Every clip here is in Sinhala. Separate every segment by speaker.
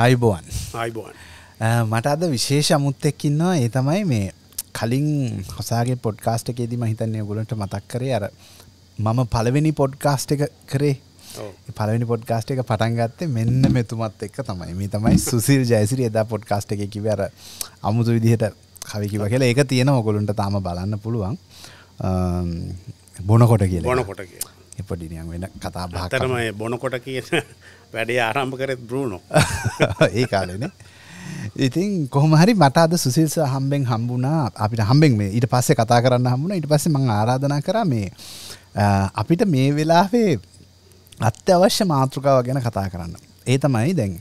Speaker 1: අයිබෝන් අයිබෝන් uh, මට අද විශේෂ අමුත්තෙක්කින්නවා ඒ තමයි මේ කලින් හොසාගේ පොඩ්කාස්ට එකේදී මහිතන්නේ ගොලට මතක් කරේ අර මම පළවෙනි පොඩ්කාස්ට එක කරේ පලනි පොඩ්කාස්ට එක පටන්ගත්තේ මෙන්න මෙතුමත් එක්ක තමයි මේ තමයි සුසිල් ජයසිරි එදා පොඩ්කාස්ට එක කිවර අමුතු විදිහට කවිකිව කියලා ඒක තියෙන ඔකොලුන්ට තාම බලන්න පුළුවන් බොනකොට කිය බොනකොට එපඩිනියන් වෙන
Speaker 2: කතා භාතරම බොනකොට කියන වැඩේ ආරම්භ කරත් බරුණු ඒ කාලන
Speaker 1: ඉතින් කොහමහරි මට අද සුසිල්ස හම්බෙන් හම්බුනා අපිට හම්බෙන් මේ ඊට පස්සේ කතා කරන්න හම්බුණ ඉට පස්සේ මං ආරාධනා කර මේ අපිට මේ වෙලාවේ අත්‍යවශ්‍ය මාතෘකාව ගැන කතා කරන්න. ඒ තමයි දැන්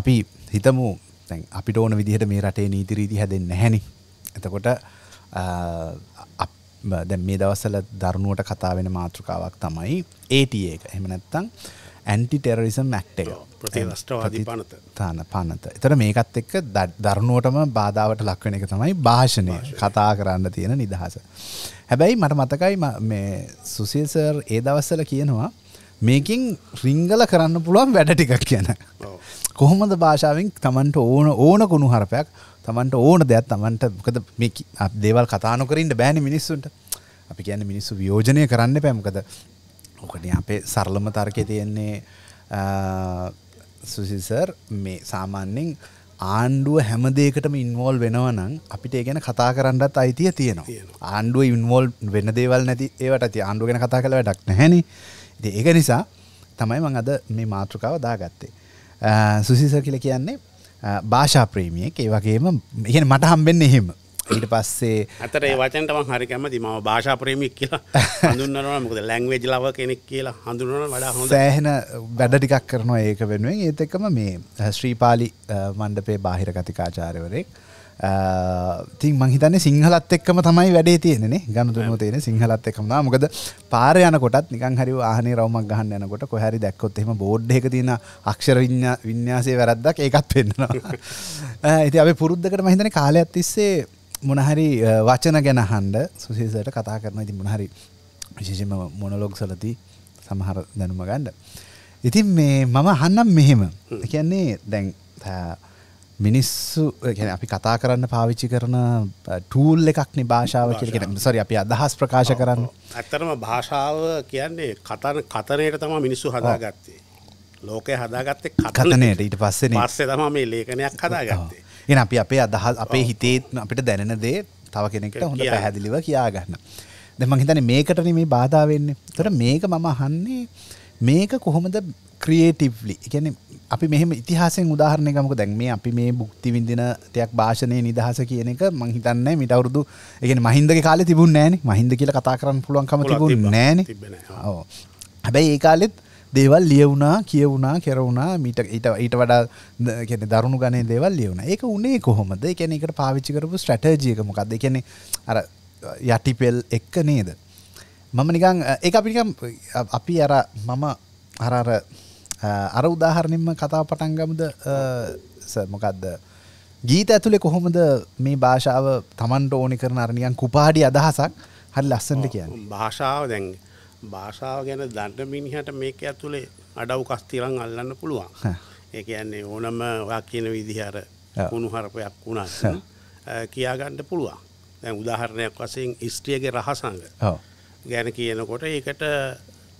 Speaker 1: අපි හිතමු දැන් අපිට ඕන විදිහට මේ රටේ නීතිරීති හැදෙන්නේ නැහෙනි. එතකොට දැන් මේ දවස්වල දරුණුවට කතා වෙන මාතෘකාවක් තමයි ATA එක. එහෙම නැත්නම් ඇන්ටි ටෙරරිසම් ඇක්ට් එක. ප්‍රතිනෂ්ඨවාදී පනත. තාන පනත. ඒතර මේකත් එක්ක දරුණුවටම බාධාවට ලක් වෙන එක තමයි භාෂණය. කතා කරන්න තියෙන නිදහස. හැබැයි මට මතකයි මේ සුසිල් සර් ඒ දවස්වල කියනවා මේකින් රිංගල කරන්න පුළුවන් වැඩ ටිකක් කියන කොහොමද භාෂාවෙන් තමන්ට ඕන ඕන කුණු හරපයක් තමන්ට ඕන දෙයක් තමන්ට මොකද මේ දේවල් කතානොකරින්ට බෑන මිනිස්සුන්ට අපි කියන්න මිනිස්සු වියෝජනය කරන්න පැමකද ඕකට අපේ සරලම තර්කය තියෙන්නේ සුසිසර් මේ සාමාන්‍යෙන් ආණ්ඩුව හැම දෙකටම ඉන්වෝල් වෙනවනම් අපිට ගැන කතා කරන්නත් අයිතිය තියෙනවා ආණ්ඩුව ඉන්වෝල් වෙන දේවල් නැති ඒවට ඇති ආණ්ඩුව ගැන කතා කළ වැඩක් නැහැනේ ඒක නිසා තමයි මං අද මේ මාතෘකාව දාගත්තේ. සුසිස කියල කියන්නේ භාෂා ප්‍රේමියෙක් ඒ වගේම ඉගෙන මට හම්බෙන්න එහෙම ඊට පස්සේ
Speaker 2: ඇතර ඒ වචන්ටම හරි කැමති ම භාෂා ප්‍රේමික් කියලා හඳුන්නවා මොකද ලැංවේජ් ලව කෙනෙක් කියලා හඳුනන වඩා හොඳ සෑහෙන
Speaker 1: වැඩ ටිකක් කරනවා ඒක වෙනුවෙන් ඒත් එකම මේ ශ්‍රීපාලි මණ්ඩපේ බාහිර කතිකාචාරවරයෙක් තින් මහිතන සිංහලත් එක්කම තමයි වැඩේ තියෙනෙ ගණතුම තියෙන සිංහලත් එකම මොකද පාර යනකොටත් නිකන් හරි ආහන රවමක් ගහන්න යනකොට කොහරි දැක්කොත් එම බෝඩ් එක තියෙන අක්ෂර විඤ්‍යාසය වැරද්දක් ඒකත් පෙන්න්නවා ඇති අප පුරුද්ධකට මහිතන කාලයක් තිස්සේ මොනහරි වචන ගැන හන්ඩ සුසේසට කතා කරන ඉති මොනහරි විශේෂම මොනලොග් සලති සමහර දැනුම ගණ්ඩ ඉතින් මේ මම හන්නම් මෙහෙම කියන්නේ දැන් මිනිස්සු ගැන අපි කතා කරන්න පාවිච්චි කරන ටූල් එකක්න භාෂාව කියලගෙන සරි අපි අදහස් ප්‍රකාශ කරන්න
Speaker 2: ඇත්තරම භාෂාව කියන්නේ කතන කතනයට තම මිනිස්සු හදාගත්තේ ලෝකය හදාගත්තේ කතනයට ඊට පස්සෙන පස්සේ තම මේ ලේඛනයක් හදාගත්තේ
Speaker 1: එ අපි අපේ අදහ අපේ හිතේ අපිට දැනෙන දේ තව කෙනෙක්ට හොඳ පැහැදිලිව කියාගන්න දෙම හිතන මේකටන මේ බාධාවෙන්න තොට මේක මම හන්නේ මේක කොහොමද ක්‍රියේටිව්ලි එකැන අපි මෙහම ඉතිහාසෙන් උදාහරණයකමක දැන් මේ අපි මේ බුක්ති විඳින තයක් භාෂණය නිදහස කියන එක මහිතන්න මිට අවුරුදු එකෙන මහින්දක කාල තිබුණ නෑන මහින්ද කියල කතා කරන්න පුළුවන්කම තිබුණ නෑන හැබැයි ඒ කාලෙත් දේවල් ලියවුනා කියවුනා කෙරවුනා මීට ඊට ඊට වඩා කෙන දරුණු ගණය දෙවල් ලියවුණ ඒක උනේ කොහොමද කැනෙකට පාවිච්චි කරපු ස්ට්‍රටජියකමකක්ද කියනෙ අර යටිපෙල් එක්ක නේද මම නිකං ඒ අපිකම් අපි අර මම අරර අර උදාහරණින්ම කතා පටන්ගමුද මොකක්ද ගීත ඇතුළෙ කොහොමද මේ භාෂාව තමන්ට ඕනි කරන අරණියන් කුපාඩි අදහසක් හරි ලස්සට කියන්න
Speaker 2: භාෂාව දැන් භාෂාව ගැන දන්න මිනිහට මේක ඇතුළේ අඩව් කස්තිරං අල්ලන්න පුළුවන් ඒ කියන්නේ ඕනම ඔයා කියන විදිහර කුණු හරපයක් වුණස් කියාගන්න පුළුවන් දැන් උදාහරණයක් වසයෙන් ස්ත්‍රියගේ රහසඟ ගැන කියනකොට ඒකට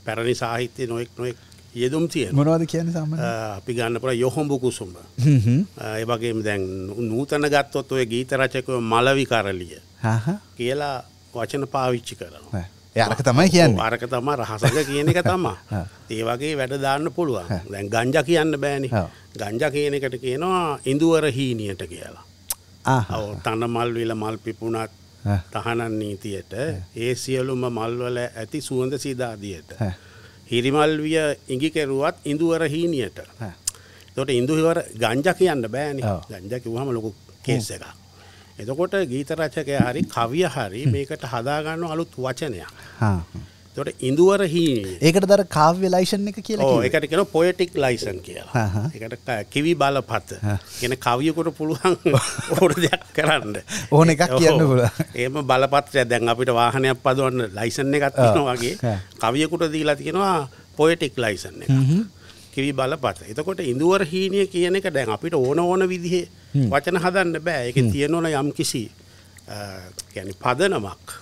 Speaker 2: පැරණි සාහිත්‍ය නොෙක් නොෙක් යෙදුම් තිය මොනවද කියන සම අපි ගන්න පුළ යොහොඹ කුසුම ඒවගේ දැන් නූතන ගත්තොත් ඔය ගීත රචකය මලවි කරලිය කියලා වචන පාවිච්චි කරනවා යරක තමයි කියන්න අරක තම රහසක කියන එක තමා ඒවගේ වැඩ දාන්න පුළුවන් දැන් ගංජ කියන්න බෑනි ගංජ කියන එකට කියනවා ඉඳුවර හීනියට
Speaker 1: කියලා
Speaker 2: තන මල් වෙල මල් පිපුුණත් තහනන් නීතියට ඒ සියලුම මල්වල ඇති සුවඳ සීදාදියට හිරිමල්විය ඉඟි කෙරුවත් ඉඳුවර හීනියට තොට ඉඳුවර ගංජ කියන්න බෑන ගංජ කිවහම ලොකු කේස එක එතකොට ගීතරචකය හරි කවිය හරි මේකට හදාගන්න අලුත් වචනයක් තොට ඉඳුවර හි ඒකට දර කාව ලයිෂන් එක කියලා එකට කෙන පොයටික් ලයිසන් කියලා එකට කිවි බල පත ගෙන කවියකොට පුළුවන් ඕට දෙයක් කරන්න ඕන එකක් කියන්න පුල ඒම බලපත්‍රය දැන් අපිට වාහනයක් පදුවන්න ලයිසන් එකත්න වගේ කවියකුට දීලා තියෙනවා පොයටික් ලයිසන්
Speaker 3: එක
Speaker 2: කිවි බලපත එතකොට ඉඳුවර හීනිය කියන එක දැන් අපිට ඕන ඕන විදිහේ වචන හදන්න බෑ එක තියෙනවන යම් කිසි ගැන පදනමක්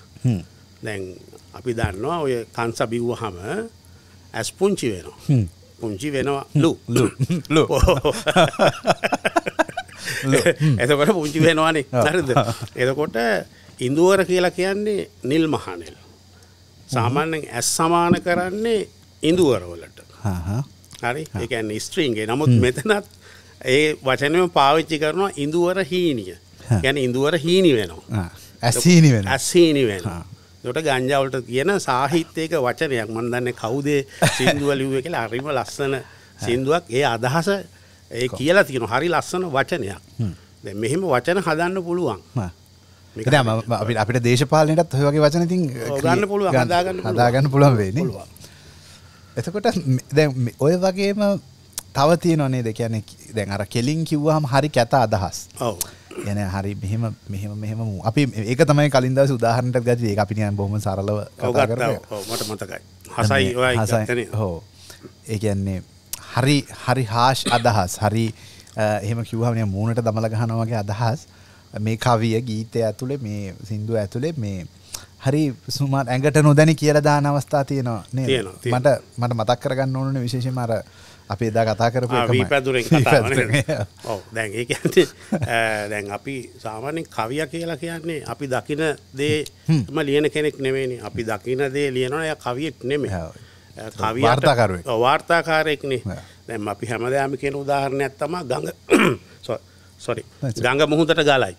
Speaker 2: දැන් අපි දන්නවා ඔය කංස බිව්වහම ඇස් පුංචි වෙනවා පුංචි වෙනවා ලු ලු ලු එතකොට පුංචි වෙනවානේ හරිද එතකොට ඉන්දුවර කියලා කියන්නේ නිල් මහනෙල් සාමාන්‍යෙන් ඇස් සමාන කරන්නේ ඉන්දුවරවලට
Speaker 1: හරි
Speaker 2: ඒකන්න ස්ත්‍රීන්ගේ නමුත් මෙතනත් ඒ වචනම පාවිච්චි කරනවා ඉඳුවර හීනිය ගැන ඉඳුවර හීනි
Speaker 3: වෙනවා ඇසීනි වෙන
Speaker 2: ඇසීනි වෙනවා දොට ගංජාවලට කියන සාහිත්‍යයක වචනයක් මන්දන්න කවුදේ සිින්දුවලිව්ව කියලා අරිම ලස්සන සිින්දුවක් ඒ අදහස ඒ කියලා තියෙන හරි ලස්සන වචනයක් මෙහෙම වචන හදන්න පුළුවන්
Speaker 1: අපි අපිට දේශපාලනයටත් හොගේ වචන තින් ගන්න පුළුව හදාගන්න පුළුවන් වෙන එතකොට ඔය වගේම තව තියෙනනේ දෙකැන දැන් අර කෙලින් කිව්වාහම හරි කැත අදහස් ඔවු යන හරි මෙහෙම මෙහෙම මෙහෙම මූ අපි ඒක තමයි කලින් දවසේ උදාහරණයක් ගත්තා ඒක අපි නිකන් බොහොම සරලව කතා කරා
Speaker 2: මට මතකයි හසයි ඔයයි ගත්තනේ
Speaker 3: ඔව්
Speaker 1: ඒ කියන්නේ හරි හරි හාෂ් අදහස් හරි එහෙම කිව්වම නිකන් මූණට දමල ගහනවා වගේ අදහස් මේ කවිය ගීතය ඇතුලේ මේ සින්දු ඇතුලේ මේ හරි සුමාත් ඇඟට නොදැනි කියලා දාන අවස්ථා තියෙනවා නේද මට මට මතක් කරගන්න ඕනේ විශේෂයෙන්ම අර අපි එදා කතා කරපු පැදුරෙන්
Speaker 2: දැන් ඒ දැන් අපි සාමාන්‍යෙන් කවිය කියලා කියන්නේ අපි දකින දේම ලියන කෙනෙක් නෙවෙනි අපි දකින දේ ලියනොය කවියෙක් නෙමෙ කවිර්තාකරුව වාර්තාකාරයෙක්නේ දැම් අපි හැමදෑම කියෙන උදාහරණයක් තම ගඟ සොරි ගඟ මුහුදට ගලයි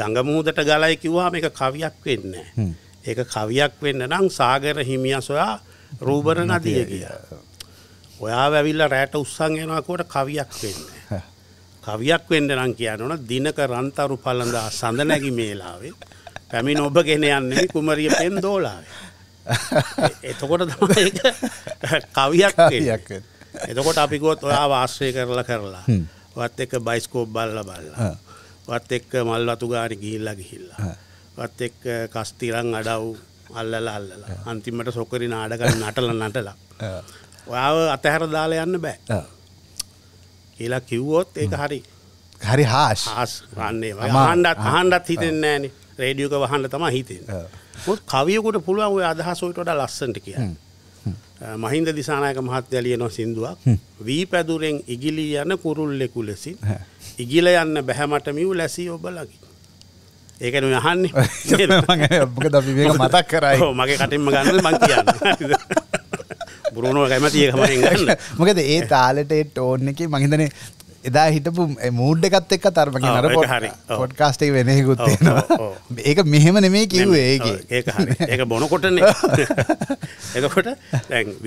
Speaker 2: ගඟ මුහුදට ගලයි කිව්වා මේ කවියක් වෙන්න ඒක කවියක් වෙන්න නම් සාගර හිමිය සොයා රූබර නදිය කිය ඔයා වැවිල්ල රෑට උත්සං යනකුවට කවියක් වෙන්න. කවියක් වෙන්න නම් කියන්න ඕන දිනක රන්තරු පලඳා සඳ නැගි මේලාවේ පැමිණ ඔබ ගෙන යන්නේ කුමරිය පෙන් දෝලාවේ. එතකොට තමයි කවියක් එතකොට අපිකොත් ඔයා වාශ්‍රය කරලා කරලා වත් එක බයිස්කෝප් බල්ල බල්ලා වත් එක්ක මල් අතුගාන ගිහිල්ලා ගිහිල්ලා වත් එක්ක කස්තිරං අඩව් අල්ලලා අල්ලලා අන්තිමට සොකරි නාඩගන්න නටල නටලා ඔයාව අතහැර දාලා යන්න බෑ කියලා කිව්වොත් ඒක හරි හරි හාස් හන්නේ හන්ඩත් හන්ඩත් හිතෙන්නෑන රේඩියක වහන්ඩ තම හිතෙන් කවියකුට පුළුවන් ඔය අදහසොයිට වඩ ලස්සට කිය මහින්ද දිසානායක මහත්්‍යලිය නො සිින්දුවක් වී පැදුරෙන් ඉගිලී යන කුරුල්ලෙකු ලෙසි ඉගිල යන්න බැහැමටමිව් ලැසී ඔබලගි ඒකන යහන්නේ මතක් කරයි මගේ කටින්ම ගන්න මං කියන්න බුරුණෝ කැමතිය කමන්න මොකද ඒ
Speaker 1: තාලට ටෝන් එක මහිතන එදා හිටපු මූඩ් එකත් එක් අතරමක නර පොට පොඩ්කාස්ටේ වෙනෙකුත්වා ඒක මෙහෙම නෙමේ කිව්වේ ඒ ඒ බොනකොටන
Speaker 2: එකොට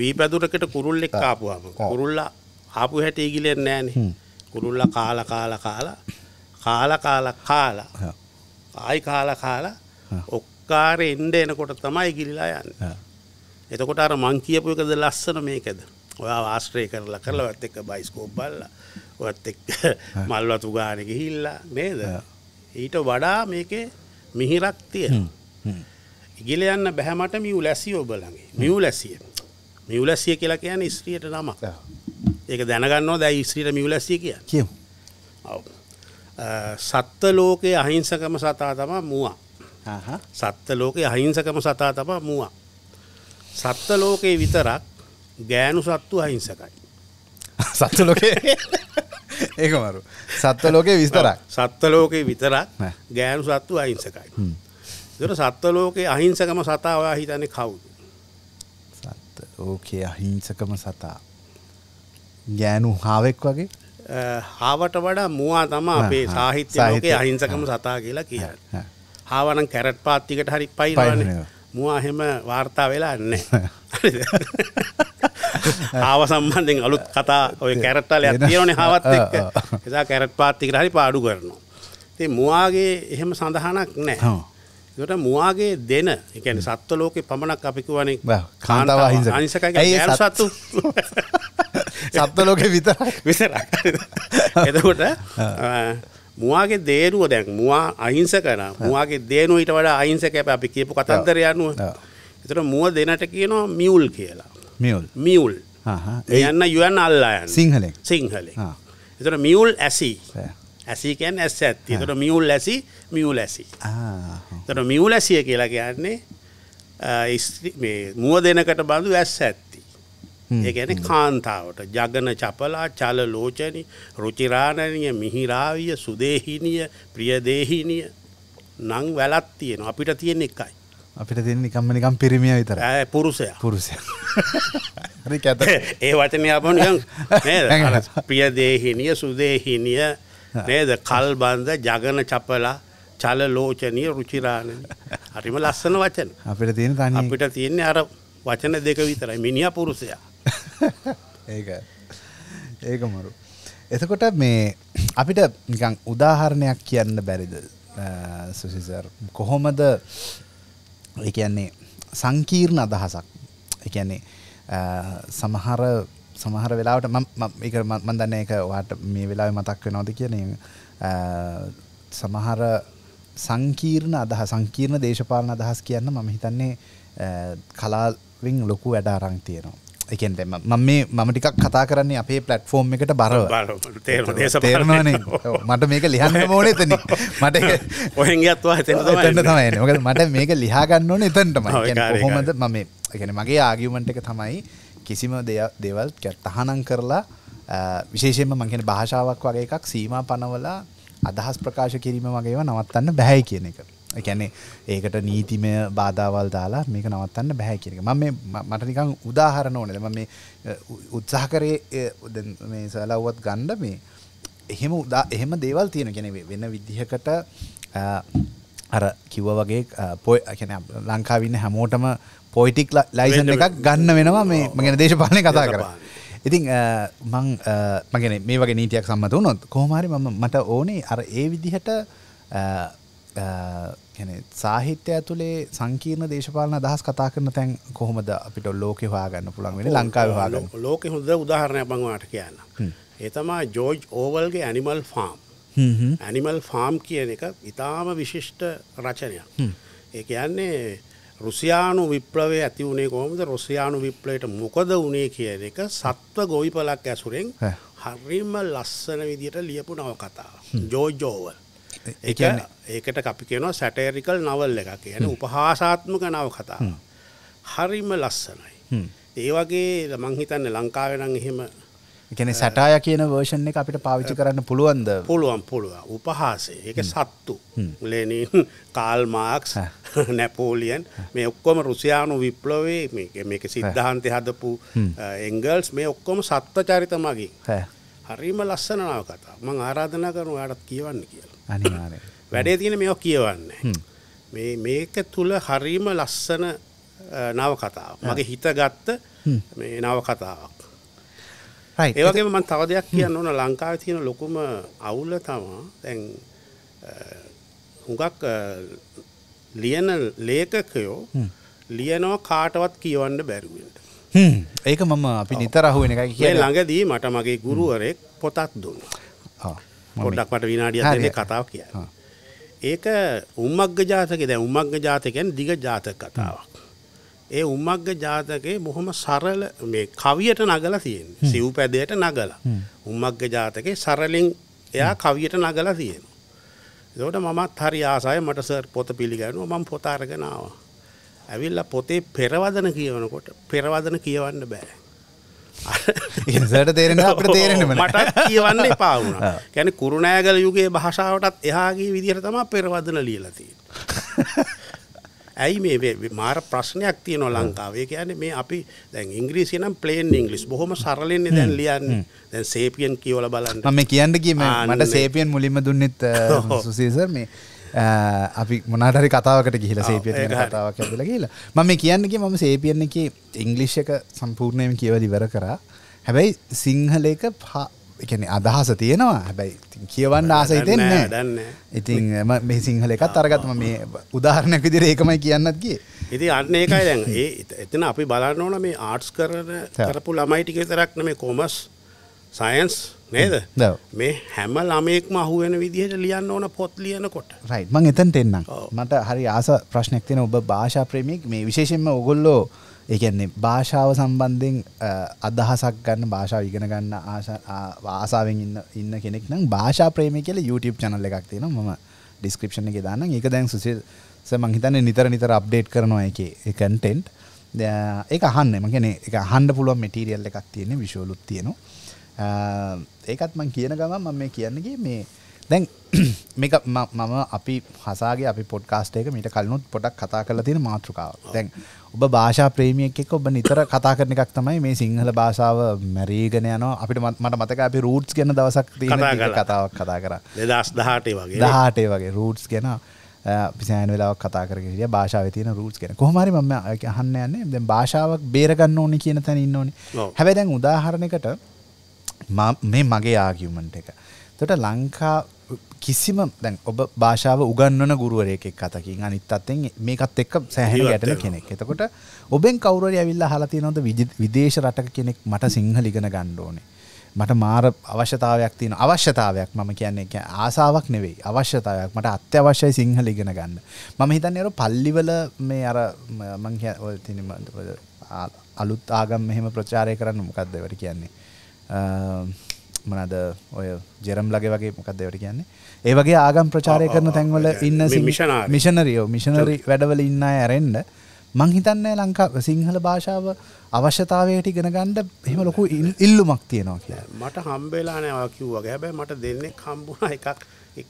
Speaker 2: වී පැදුරකට කුරුල්ලෙක් කාපුවාම කුරුල්ලා ආපු හැට ඉගිලෙන් නෑනේ කුරුල්ල කාල කාල කාලා කාල කාල කාලා ආයි කාල කාලා ඔක්කාර එන්ඩ එනකොට තමයි ගිරිලා යන්න එතකොට අර මං කියපු එකද ලස්සන මේකද ඔයා ආශ්‍රය කරලා කරලවත් එක්ක බයිස්කෝප් බල්ල ඔත් එක් මල්වතු ගානක හිල්ලා නේද ඊට වඩා මේකේ මිහිරක් තියෙන ඉගිල යන්න බැහැමට මියු ලැසිය ඔබලගේ මියු ලැසිය මියු ලැසිය කියලා කියන ස්ත්‍රියට නමක් ඒක දැනගන්නවා දැයි ස්ත්‍රීට මියු ලැසිය කිය කිය සත්ත ලෝකයේ අහිංසකම සතා තම මුවා සත්ත ලෝකයේ අහිංසකම සතා තම මුවා සත්ව ලෝකයේ විතරක් ගෑනු සත්තු අහිංසකයි. සත්ව ලෝකේ ඒකමරු
Speaker 1: සත්ව ලෝකයේ විස්තරක්
Speaker 2: සත්ව ලෝකයේ විතරක් ගෑනු සත්තු අහිංසකයි. දර සත්ව ලෝකයේ අහිංසකම සතා ඔයා හිතන්නේ කවුද.
Speaker 1: සත්ව ලෝකයේ අහිංසකම සතා ගෑනු හාවෙක් වගේ
Speaker 2: හාවට වඩා මවා තම අපේ සාහිත්‍ය ලෝකයේ අහිංසකම සතා කියලා කියන්න. හාවනම් කැරට් පාත්තිකට හරි පයිරන්නේ. මවා හෙම වාර්තා වෙලා නැහැ ආව සම්බන්ධෙන් අලුත් කතා ඔය කැරට්ටල ඇතියෝනේ හවත් එක්ක එසා කැරට් පාත්තිකට හරි පාඩු කරනවා ති මවාගේ එහෙම සඳහනක් නෑ ට මවාගේ දෙන එකන සත්ව ලෝක පමණක් අපිකුවනේ කාන්තාව අනිසක සත්තු සත්ව ලෝක විත විසර එතකොට මුවාගේ දේනුව දැන් මුවා අහිංස කන මුවාගේ දේනුව ඊට වඩා අහිංසක අපි කියපු කතන්දර යනුව එතට මුව දෙනට කියනවා මියුල් කියලා මියුල් මියුල් යන්න යුවන් අල්ලා සිංහල සිංහලේ එතට මියුල් ඇසි ඇසිකැන් ඇස් ඇත්ති තොට මියුල් ඇසි මියුල් ඇසි තොට මියුල් ඇසිය කියලා කියන්නේ මුව දෙනකට බඳු ඇස් ඇත් ඒගැන කාන්තාවට ජගන චපලා චල ලෝචනි රුචිරාණනය මිහිරාවිය සුදේහිනිය ප්‍රියදේහිනිය නං වැලත් තියෙන අපිට තියෙන එකයි.
Speaker 1: අපිට තිය නිකම්මනිකම් පිරිමිය විතර පුරුසය පුරුසය
Speaker 2: ඒ වචනය අපන ප්‍රියදේහිනිය සුදේහිනිය නේද කල්බන්ධ ජගන චපලා චල ලෝචනය රුචිරාණ හරිම ලස්සන වචන
Speaker 1: අපිට තියෙන අපිට
Speaker 2: තියන්නේ අර වචන දෙක විතරයි මිනිිය පුරුසයා ඒක
Speaker 1: ඒක මරු එතකොට මේ අපිට නිකං උදාහරණයක් කියන්න බැරිද සුසිසර් කොහොමද කියන්නේ සංකීර්ණ අදහසක් එකන්නේ සමහර සමහර වෙලාවට එක මන්දන්න එක වාට මේ වෙලාව මතක් වෙනෝද කියන සමහර සංකීර්ණ අදහ සංකීර්ණ දේශපාලන අදහස් කියන්න මම හිතන්නේ කලාවින් ලොකු වැඩ අරං තියෙනවා එකෙන් ම මේ මම ටිකක් කතා කරන්නේ අපේ පලට්ෆෝර්ම් එකට බරව
Speaker 2: තේරන මට
Speaker 1: මේක ලිහන්න මෝන එතන මට ඔහගත්වා එතන්න තමයි මකද මට මේක ලිහාගන්න ඕන එතන්ටම හොමද මම එකන මගේ ආගියමන්ට එක තමයි කිසිම දෙවල් තහනම් කරලා විශේෂයෙන්ම මංගෙන භාෂාවක් වගේ එකක් සීම පනවලා අදහස් ප්‍රකාශ කිරීම වගේව නවත්තන්න බැහැයි කියන එකට එකැනෙ ඒකට නීතිමය බාධාවල් දාලා මේක නවත්තන්න බැහැ කිරක ම මේ මටනිකං උදාහරණ ඕනෙද ම මේ උත්සාහ කරේ මේ සලව්වත් ගණ්ඩ මේ එහෙම උදා එහෙම දේවල් තියෙන ගැනෙ වෙන විදිහකට අර කිව්ව වගේ පොයි කැන ලංකාවින්න හැමෝටම පොයිටික් ලයිසන් එකක් ගන්න වෙනවා මේ මගෙන දේශපාලනය කතා කර ඉතිං මං මගෙන මේ වගේ නීතියක් සම්මත වනොත් කෝමාරි මම මට ඕනේ අර ඒ විදිහට ගැන සාහිත්‍ය ඇතුළේ සංකීර්ණ දේශපාලන අදහස් කතා කරන තැන් කොහොමද අපිට ලෝකෙ හොයාගන්න පුළන් වෙන ලංකාව හාගන්න
Speaker 2: ලෝකෙ හොඳ උදාහරණය බංවාට කියන්න. ඒතමා ජෝජ් ඕවල්ගේ ඇනිමල් ෆාම් ඇනිමල් ෆාම් කියන එක ඉතාම විශිෂ්ට රචනයක්. ඒ යන්නේ රුසියානු විප්ලවේ ඇති වුණේ කොහොමද රුසියානු විප්ලයට මොකද වනේ කියන එක සත්ව ගොවිපලක් ඇසුරෙන් හරිම ලස්සන විදිට ලියපු නව කතාව. ජෝජෝවල්. එක ඒකට අපි කියනවා සැටේරිකල් නවල් එක කියන උපහාසාත්මක නව කතා හරිම ලස්සනයි ඒ වගේ මංහිතන්න ලංකාවෙනං එහෙම
Speaker 1: එකන සැටාය කියන වර්ෂණ එක අපිට පාවිච්චි කරන්න පුළුවන්ද
Speaker 2: පුළුවන් පුළුව උපහාසේ ඒක සත්තු ලෙනින් කාල් මාක්ස් නැපෝලියන් මේ ඔක්කොම රුසියානු විප්ලවේ මේක සිද්ධාන්තය හදපු එංගල්ස් මේ ඔක්කොම සත්ව චරිත මගේ හරිම ලස්සනාව කතා මං ආරාධනා කරනු අයටත් කියවන්න කියලා අනිවාරය වැඩේ තියෙන මෙෝ කියවන්න මේ මේක තුළ හරීම ලස්සන නව කතාව මගේ හිත ගත්ත මේ නව කතාවක් ඒවගේ මන් තව දෙයක් කියන්න ඕන ලංකාව තියෙන ලොකුම අවුල්ල තමා තැන් හුඟක් ලියන ලේකකයෝ ලියනෝ කාටවත් කියවන්න බැරුවට
Speaker 1: ඒක මම අපි නිතරහුවෙන එක
Speaker 2: කිය ළඟදී මට මගේ ගුරුවරෙක් පොතත් දුන්න පොඩ්ඩක් වට විනාඩිය දෙන්නේ කතාව කියයි. ඒක උම්මග්ග ජාතකේ දැන් උම්මග්ග ජාතකයෙන් දිග ජාතක කතාවක්. ඒ උම්මග්ග ජාතකයේ බොහොම සරල මේ කවියට නගලා තියෙන්නේ. සිව් පැදයට නගලා. උම්මග්ග ජාතකේ සරලෙන් එයා කවියට නගලා තියෙනවා. ඒකට මමත් හරි ආසයි මට සර් පොත පිළිගන්නවා මම පොත අරගෙන ආවා. ඇවිල්ලා පොතේ පෙරවදන කියවනකොට පෙරවදන කියවන්න බෑ. ඉසට තේරෙන අපට තේරෙන මට කියවන්න පාවුණ ගැන කුරුණෑගල යුගේ භාෂාවටත් එහාගේ විදිහට තම පෙරවදන ලියලතිය ඇයි මේ මාර ප්‍රශ්නයක් තියන ලංකාවේ කියන මේ අපි දැන් ඉංග්‍රීසි නම් ප්ලේන් ඉංගලිස් බොහොම සරලෙන්නේ දැන් ලියන්න දැන් සේපියන් කියවල බලන්න මේ කියන්න කියීම මට සේපියන්
Speaker 1: මුලින්ම දුන්නෙත් සුසීසර් මේ Uh, අපි මොනාටරි කතාවකට ගිහිල සේපියන කතාවක් ඇදල කියලා මම කියන්නගේ මම සේපියන්න එක ඉංගලිෂ් එක සම්පූර්ණයම කියවදි වර කරා හැබැයි සිංහලක පා එකන අදහස තියෙනවා හැබැයි කියවන්න ආස හිතෙන්නේ දන්න ඉතින් මේ සිංහල එකත් අරගත්ම මේ උදාහරණ විදිර ඒකමයි කියන්නත්ගේ
Speaker 2: ඉති අන්න ඒකයි දැන් ඒ එතන අපි බලන්න ඕන මේ ආර්ට්ස් කරන කරපු ළමයිටික තරක්න මේ කොමස් සයින්ස් නේද මේ හැම ළමෙක්ම අහුවෙන විදිහට ලියන්න ඕන පොත් ලියනකොට
Speaker 1: රයි මං එතන්ට එන්නම් මට හරි ආස ප්‍රශ්නයක් තියෙන ඔබ භාෂා ප්‍රේමික් මේ විශේෂෙන්ම ඔගොල්ලෝ ඒකන්නේ භාෂාව සම්බන්ධයෙන් අදහසක් ගන්න භාෂාව ඉගෙන ගන්න ආසාාවෙන් ඉන්න ඉන්න කෙනෙක් නම් භාෂා ප්‍රේමි කියල YouTube චනල් එකක් තියෙන ම ඩිස්ක්‍රපෂණ එක දාන්න එක දැන් සුසිල් මංහිතන්න නිතර නිතර අප්ඩේට් කරනවා එක කන්ටෙන්ට් ඒ අහන්න මගෙන එක හන්ඩ පුළුවන් මටිරියල් එකක් තියෙන විශෝලුත් තියෙනවා ඒකත් මං කියන ගම මම මේ කියන්නගේ මේ දැන් මේක මම අපි හසාගේ අපි පොඩ්කාස්ටේක මිට කලනුත් පොටක් කතා කල තියෙන මාතෘකාව දැන් ඔබ භාෂා ප්‍රේමියෙක් එක්ක ඔබ නිතර කතා කරන එකක් තමයි මේ සිංහල භාෂාව මැරීගෙන යනවා අපිට මට මතක අපි රූට්ස් ගැන දවසක් කතාවක්
Speaker 2: කතා කර දෙදස් දහටේ වගේ දහටේ
Speaker 1: වගේ රූට්ස් ගැන පිසෑන් වෙලාවක් කතා කරගෙන හිටිය භාෂාව තියෙන රූට්ස් ගැන කොහොමරි මම අහන්න යන්නේ දැන් භාෂාවක් බේරගන්න ඕනේ කියන තැන ඉන්න ඕනේ හැබැයි දැන් උදාහරණයකට මේ මගේ ආගියමන්ට එක. තොට ලංකා කිසිම දැන් ඔබ භාෂාව උගන්නන ගුරුවරයෙක් කතකින් අනිත් අත්තෙන් මේකත් එක්ක සැහැල් ගැටල කෙනෙක් එතකොට ඔබෙන් කවුරරි ඇවිල්ල හලති නොද විදේශ රටක කෙනෙක් මට සිංහල ඉගෙන ගණ්ඩෝනේ මට මාර අවශ්‍යතාවයක් තියෙන අවශ්‍යතාවයක් මම කියන්නේ ආසාවක් නෙවෙයි අවශ්‍යතාවයක් මට අත්‍යවශ්‍යයි සිංහල ඉගෙන ගන්න මම හිතන්නේ අර පල්ලිවල මේ අර මං ඔය අලුත් ආගම් මෙහෙම ප්‍රචාරය කරන්න මොකක්ද ඒවට කියන්නේ මනද ඔය ජෙරම් ලගේ වගේ මොකක්ද වැට කියන්නේ ඒ වගේ ආගම් ප්‍රචාරය කරන තැන්වල ඉන්න මිෂනරියෝ මිෂනරි වැඩවල ඉන්න ඇරෙන්ඩ මං හිතන්නේ ලංකා සිංහල භාෂාව අවශ්‍යතාවයට ඉගෙන ගණ්ඩ එහම ලොකු ඉල්ලුමක් තියෙනවා කිය
Speaker 2: මට හම්බේලානෑ කිව්වගේ හැබැයි මට දෙන්නේ කම්බුණ එකක්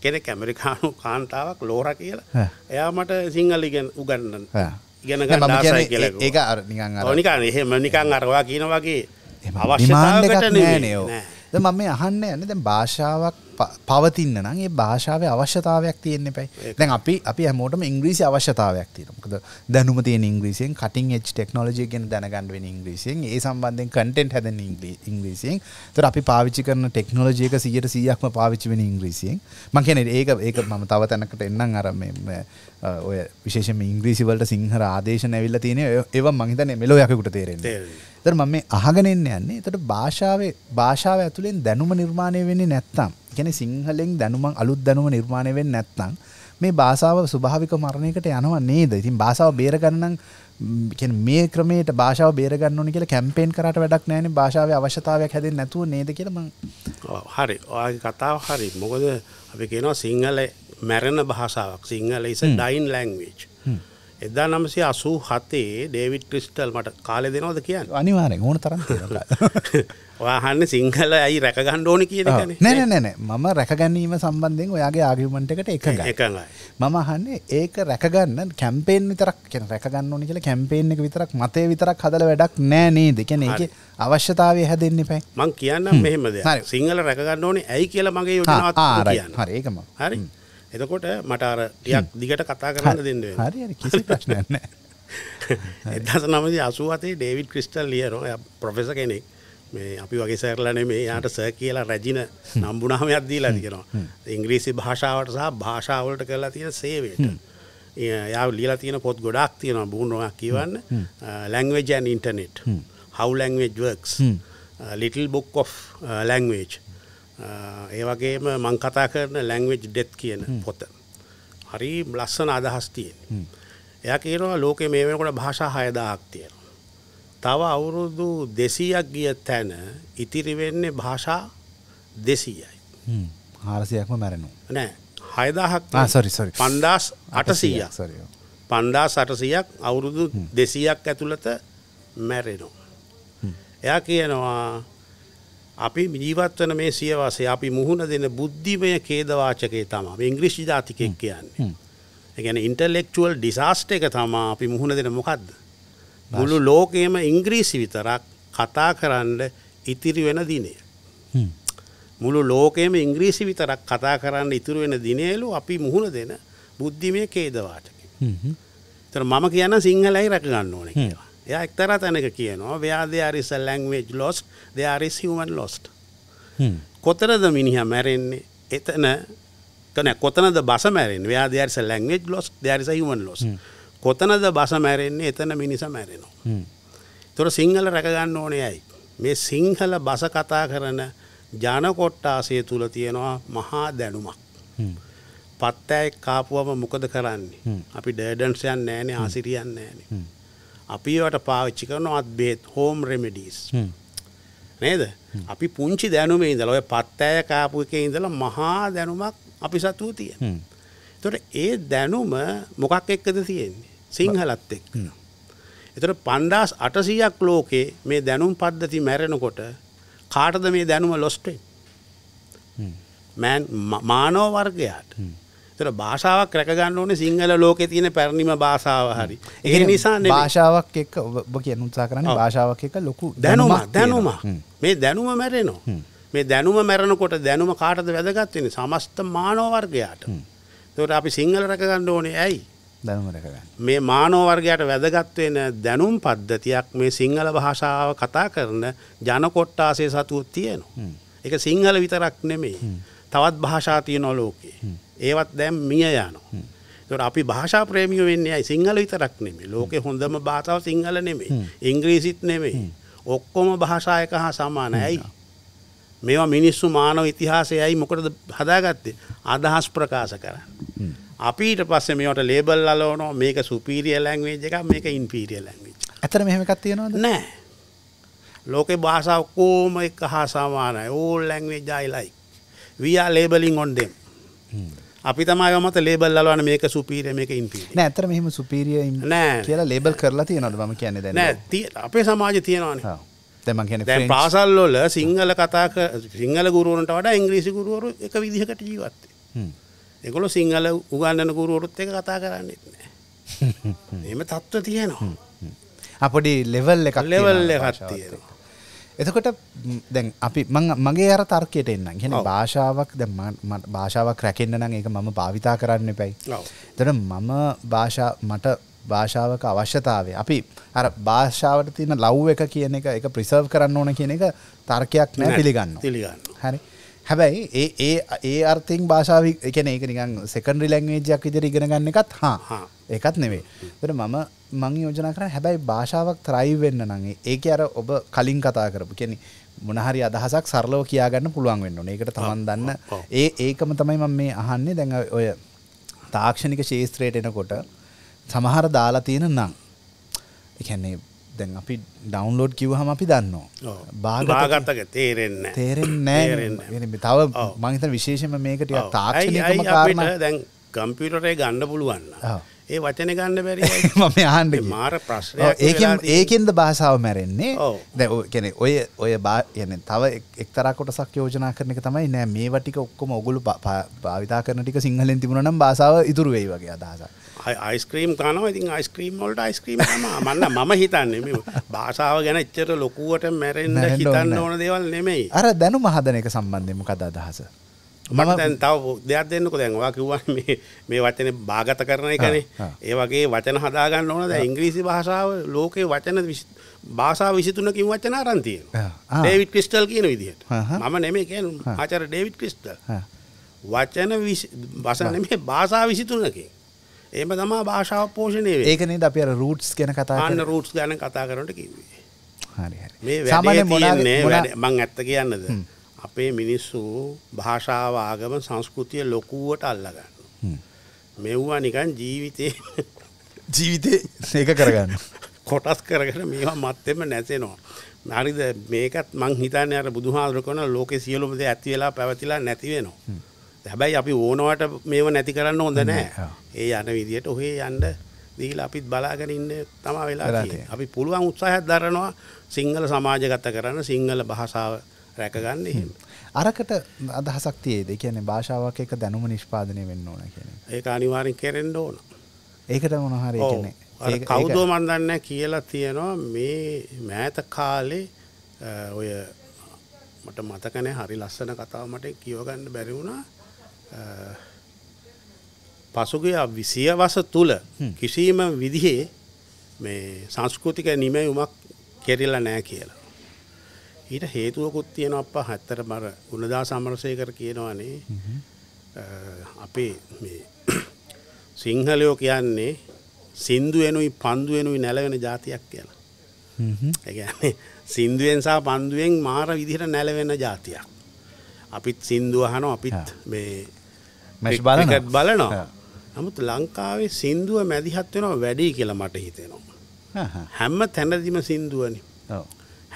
Speaker 2: කෙනෙ කැමරිකානු කාන්තාවක් ලෝර කියලා එයා මට සිංහල ඉගෙන් උගන්නන්න ඉගෙන ඒ නිකන් අරවා කියනවගේ අවශ්‍යතාවකට නෑනේ ඕ
Speaker 1: ද මම අහන්න යන්න දැ භාෂාවක් පවතින්න නම් ඒ භාෂාව අවශ්‍යතාවයක් තියෙන්න්න පැයි දැන් අපි අපි හැමෝටම ඉංග්‍රීසි අවශ්‍යතාවයක් තියෙනකද දැනුම තියෙන ඉංග්‍රීසියෙන් කටින් එච් ටෙක්නෝජය ගෙන දැනගන්ඩුවෙන ඉංග්‍රීසියෙන් ඒ සම්බන්ධෙන් කටෙන්ට් හැද ඉංග්‍රීසියෙන් තර අපි පාවිච්චි කරන ටෙක්නෝජයක සියට සියයක්ම පාවිච්චි වෙන ඉංග්‍රීසියෙන් මංකන ඒක ඒක මම තව තැනකට එන්නම් අරම ඔය විශේෂම ඉංග්‍රීසිවලට සිංහර ආදේශ නැවිල්ල තියෙන ඒව මහිතන මෙලෝ යකුට තේරෙන්නේ තර මම අහගෙනෙන්න යන්නේ තට භාෂාවේ භාෂාව ඇතුළෙන් දැනුම නිර්මාණය වෙන්නේ නැත්තම් ගැන සිංහලෙන් දැනුමන් අලුත් දැනුම නිර්මාණයවෙන් නැත්නම් මේ භාෂාව ස්වභාවික මරණයකට යනවා නේද ඉතින් භාෂාව බේරගන්නන් මේ ක්‍රමේට භාෂාව බේරගන්න ඕනි කියලා කැම්පේෙන් කරට වැඩක් නෑන භාෂාව අවශ්‍යතාවයක් හැද නැතුව නේද කියලම
Speaker 2: හරි කතාව හරි මොකද අපි කියනවා සිංහල මැරණ භාෂාවක් සිංහල ඉස ඩයින් ලැංවේච් එදා නමසේ අසූ හතේ ඩේවිට් ක්‍රිස්ටල් මට කාලෙ දෙනවද කියන්න
Speaker 1: අනිවාරය ඕන තර
Speaker 2: වාහන්න සිංහල ඇයි රැකගණ්ඩ ඕන කියන
Speaker 1: නැන නැන මම රැකගැනීම සම්බන්ධයෙන් ඔයාගේ ආගිමට එකට එක එකයි මම හන්නේ ඒක රැකගන්න කැම්පේෙන් විතරක් කියෙන රැකගන්න ඕනි කියල කැම්පේෙන් එක විතරක් මතේ විතරක් හදල වැඩක් නෑනේ දෙකන එක අවශ්‍යතාවය හැදෙන්න්න පැයි
Speaker 2: මං කියන්න මෙහෙමද සිංහල රැකගන්න ඕනේ ඇයි කියලා මගේ යුට ආරය හරඒකම හරිින් එතකොට මට අර ටියක් දිගට කතා කරන්න දෙන්න හරි කිසි ප්‍රශ්නයන්න එදස නමද අසුවතේ ඩේවිඩ් ක්‍රිස්ටල් ලියනො පොෆෙස කෙනෙක් මේ අපි වගේ සැරලනේ මේ යාට ස කියලා රැජින නම්බුනාම යද්දී ලදිගෙනවා ඉංග්‍රීසි භාෂාවට සහ භාෂාවලට කරලා තියෙන සේවයට යා ලියලා තියෙන පොත් ගොඩක් තියෙනවා බුණුවක් කියවන්න language instinct how language works little book of uh, language ඒ වගේම මං කතා කරන ලැංවෙජ් ඩෙත් කියන පොත හරි ලස්සන අදහස්තියෙන් එය කියනවා ලෝකෙ මේ වෙනකොට භාෂා හයදාක් තියෙන තව අවුරුදු දෙසීයක් ගිය තැන ඉතිරිවෙන්නේ භාෂා දෙසීයයි
Speaker 1: හාරසියක්ම මැරෙනු
Speaker 2: නෑ හයදාහක් සරිසරි පන්දස් අටසීයක් සරිය පන්දා සටසයක් අවුරුදු දෙසීයක් ඇතුළත මැරෙනු එයා කියනවා අපි ජීවත්වන මේ සියවසේ අපි මුහුණ දෙන බුද්ධිමය කේදවාචකය තමා ඉංග්‍රිෂ් ජාතිකෙක් කියන්නේ. එකන ඉන්ටලෙක්ුවල් ඩිසාස්ට එක තමා අපි මුහුණ දෙන මොකක්ද. මුළු ලෝකයේම ඉංග්‍රීසි විතරක් කතා කරන්න ඉතිරි වෙන දිනය. මුළු ලෝකයේම ඉංග්‍රීසි විතරක් කතා කරන්න ඉතුරු වෙන දිනේලු අපි මුහුණ දෙන බුද්ධිමය කේදවාචක. තර මම කියන සිංහලයි රැකගන්න ඕන කියලා. එයා එක්තර තැනක කියනවා ව්‍යාධයාරිස ලැංවේජ් ලොස් දෙයාරිස් හමන් ලොස්ට කොතරද මිනිහ මැරෙන්නේ එතන කන කොතනද බස මැරෙන් ව්‍යාධයාරිස language loss there is human loss කොතනද බස මැරෙන්නේ එතන මිනිස මැරෙනවා තොර සිංහල රැකගන්න ඕනේ යයි මේ සිංහල බස කතා කරන ජනකොට්ටාසේ තුළ තියෙනවා මහා දැනුමක් පත්තෑයි කාපුුවම මොකද කරන්නේ අපි ඩේඩන්සයන් නෑනේ ආසිරියන් නෑනේ අපි ඒවට පාවිච්චි කරනවත් බේත් හෝම් රෙමඩිස් නේද අපි පුංචි දැනුමේ ඉඳල ඔය පත්තෑය කාපු එක ඉඳලා මහා දැනුමක් අපි සතුූ තිය තොට ඒ දැනුම මොකක් එක්කද තියෙන්නේ සිංහලත් එක් එතට පණ්ඩාස් අටසියක් ලෝකේ මේ දැනුම් පද්ධති මැරෙනකොට කාටද මේ දැනුම ලොස්ටේ මෑන් මානෝ වර්ගයාට තර භාෂාවක් රැකගන්න ඕන සිංහල ලෝකෙ තියෙන පැරණිම භාෂාව හරි ඒ නිසා
Speaker 1: භාෂාවක් එක් ඔබ කියන උත්සා කරන්න භාෂාවක් එක ලොකු දැනුම
Speaker 2: දැනුම මේ දැනුම මැරෙනවා මේ දැනුම මැරණකොට දැනුම කාටද වැදගත්වෙන සමස්ත මානෝවර්ගයාට තොට අපි සිංහල රැකගන්න ඕනේ ඇයි මේ මානෝවර්ගයට වැදගත්වෙන දැනුම් පද්ධතියක් මේ සිංහල භාෂාව කතා කරන ජනකොට්ටාසේ සතුව තියෙනවා. එක සිංහල විතරක් නෙමේ තවත් භාෂා තියනො ලෝකේ. ඒවත් දැම් මිය යනවා. තොට අපි භාෂා ප්‍රේමිය වෙන්නේයි සිංහල විතරක් නෙමේ ලෝකෙ හොඳම භාතාව සිංහල නෙමේ ඉංග්‍රීසිත් නෙමේ ඔක්කොම භාෂායක හා සමාන ඇයි මේවා මිනිස්සු මානව ඉතිහාසයයි මොකටද හදාගත්තේ අදහස් ප්‍රකාශ කරන්න අපිට පස්සේ මේට ලේබල් අලෝනෝ මේක සුපීරිය ලැංවේජ් එක මේක ඉන්පීරිය ලැංවේජ්
Speaker 1: ඇතර මෙහමකක් තියෙනවද
Speaker 2: නෑ ලෝකෙ භාෂාව කෝම එක හා සමානයි ඕල් ලැංවේජ් අයිලයි වයා ලේබලින් ඔොන්ඩෙම් අපි තමයි මත ලේබල් ලවන මේක සුපීරිය මේක ඉන්පි
Speaker 1: නැතර මෙහම සුපීරිය නෑ කියලා ලේබල්
Speaker 2: කරලා තියෙනට ම කියන්න දැන අපේ සමාජ තියෙනවාන පාසල්ලොල සිංහල කතාක සිංහල ගුරුවන්ට වඩ ඉංග්‍රීසි ගුරුවරු එක විදිහකට ජීවත්තේ එකොල සිංහල උගන්නන ගුරුවරුත් එක කතා කරන්නෙත්
Speaker 3: නෑ
Speaker 2: එම තත්ත්ව තියෙනවා
Speaker 1: අපඩි ලෙවල් එක ලෙවල් එකත් තියෙනවා එතකොට දැන් අපි මගේ අර තර්කයට එන්නම් හෙන භාෂාවක් ද භාෂාවක් රැකෙන්න්න නම් එක මම භාවිතා කරන්න පැයි තොට මම භාෂා මට භාෂාවක අවශ්‍යතාවේ අපි අර භාෂාවට තියෙන ලව් එක කියන එක එක ප්‍රිසර්ව් කරන්න ඕන කියන එක තර්කයක් නෑ පිළිගන්න පිළිගන්න හැරි හැබැයි ඒ ඒ ඒ අර්ථයෙන් භාෂාව එකන ඒක නිකන් සෙකන්ඩරි ලැංවේජයක් විදිර ඉගෙන ගන්න එකත් හා ඒකත් නෙවේ තර මම මං යෝජනා කර හැබැයි භාෂාවක් තරයි වෙන්න නගේ ඒක අර ඔබ කලින් කතා කරපු කෙනෙ මොනහරි අදහසක් සරලව කියාගන්න පුළුවන් වෙන්න ඒකට තමන් දන්න ඒ ඒකම තමයි මම මේ අහන්නේ දැඟ ඔය තාක්ෂණික ශේස්ත්‍රයට එනකොට සමහර දාලා තියෙන නම් එකන්නේ දැන් අපි ඩවන්ලෝඩ් කිව්හම අපි දන්නවා බාගතක
Speaker 2: තේරෙන්න තේරෙන් නෑ
Speaker 1: තව මංත විශේෂම මේකට තාක්ෂණ
Speaker 2: දැන් කම්පියුටරේ ගණ්ඩ පුළුවන්න ඒ වචන ගන්න බැරි මම ආන්ඩ මාර ප්‍රශ්නය ඒක
Speaker 1: ඒකෙන්ද භාෂාව මැරෙන්නේ දැැන ඔය ඔය බායන තව එක්තරකොට සක් යෝජනා කරන එක තමයි නෑ මේ වටික ඔක්කොම ඔගුලු භාවිතා කරන ටික සිංහලෙන් තිබුණනම් භාසාාව ඉතුරුවෙයි වගේ අදහසක්
Speaker 2: අයිස්ක්‍රීම් කනවා ඉතින් අයිස්ක්‍රීම් වලට අයිස්ක්‍රීම් තමයි මන්න මම හිතන්නේ මේ භාෂාව ගැන එච්චර ලොකුවට මැරෙන්න හිතන්න ඕන දේවල් නෙමෙයි
Speaker 1: අර දැනුම හදන එක සම්බන්ධයෙන් මොකද අදහස මට දැන්
Speaker 2: තව දෙයක් දෙන්නකො දැන් ඔයා කිව්වා මේ මේ වචනේ භාගත කරන එකනේ ඒ වගේ වචන හදා ගන්න ඕන දැන් ඉංග්‍රීසි භාෂාව ලෝකේ වචන භාෂා 23කින් වචන අරන් තියෙනවා ඩේවිඩ් ක්‍රිස්ටල් කියන විදිහට මම නෙමෙයි කියන්නේ ආචාර්ය ඩේවිඩ් ක්‍රිස්ටල් වචන 20 භාෂා නෙමෙයි භාෂා 23කින් ඒම තම භාෂාව පෝෂණය ඒකනේ
Speaker 1: අප අර රූට්ස් ගැන කතාන්න
Speaker 2: රූට්ස් ගැන කතා කරට
Speaker 1: කිවේ
Speaker 2: සාමාන්‍ය මොනන්නේ මං ඇත්ත කියන්නද අපේ මිනිස්සු භාෂාව ආගම සංස්කෘතිය ලොකුවට අල්ලගන්න මෙව්වා නිකන් ජීවිතය
Speaker 1: ජීවිතය ඒක කරගන්න
Speaker 2: කොටස් කරගෙන මේවා මත්තෙම නැසෙනවා නරිද මේකත් මං හිතන්න අර බුදුහාදුර කන ලෝක සියලුමද ඇතිවෙලා පැවතිලා නැතිවෙනවා හැබැයි අපි ඕනවට මේව නැති කරන්න හොඳ නෑ ඒ යන විදියට ඔහේ යන්න දීලා අපිත් බලාගෙන ඉන්න තමයි වෙලා තියෙන්නේ. අපි පුළුවන් උත්සාහයක් දරනවා සිංහල සමාජගත කරන්න සිංහල භාෂාව රැකගන්න එහෙම.
Speaker 1: අරකට අදහසක් තියේද? කියන්නේ භාෂාවක් එක දැනුම නිෂ්පාදනය වෙන්න
Speaker 2: ඕන කියන්නේ. ඒක අනිවාර්යෙන් කෙරෙන්න ඕන.
Speaker 1: ඒකට මොන හරි කියන්නේ. කවුද
Speaker 2: මන් දන්නේ කියලා තියෙනවා මේ මෑත කාලේ ඔය මට මතක නැහැ හරි ලස්සන කතාවක් මට කියව ගන්න බැරි වුණා. පසුගිය විසිය වස තුළ කිසිීම විදිහේ මේ සංස්කෘතික නිමැයුමක් කෙරෙල්ල නෑ කියලා. ඊට හේතුවකුත් තියෙන අප හැත්තර මර ගුණදා සමරසය කර කියනවානේ අපේ සිංහලයෝ කියන්නේ සින්දුවෙනුයි පන්දුවෙනුයි නැලවෙන ජාතියක් කියලා. ඇ සින්දුවෙන් සහ පන්දුවෙන් මාර විදිහට නැලවෙන ජාතියක්. අපිත් සින්දුවහනෝ අපිත් මේ මැ බලනො නමුත් ලංකාවේ සින්දුව මැදිහත් වෙනවා වැඩි කියලා මට හිතෙනවා. හැම තැනදිම සින්දුවනි.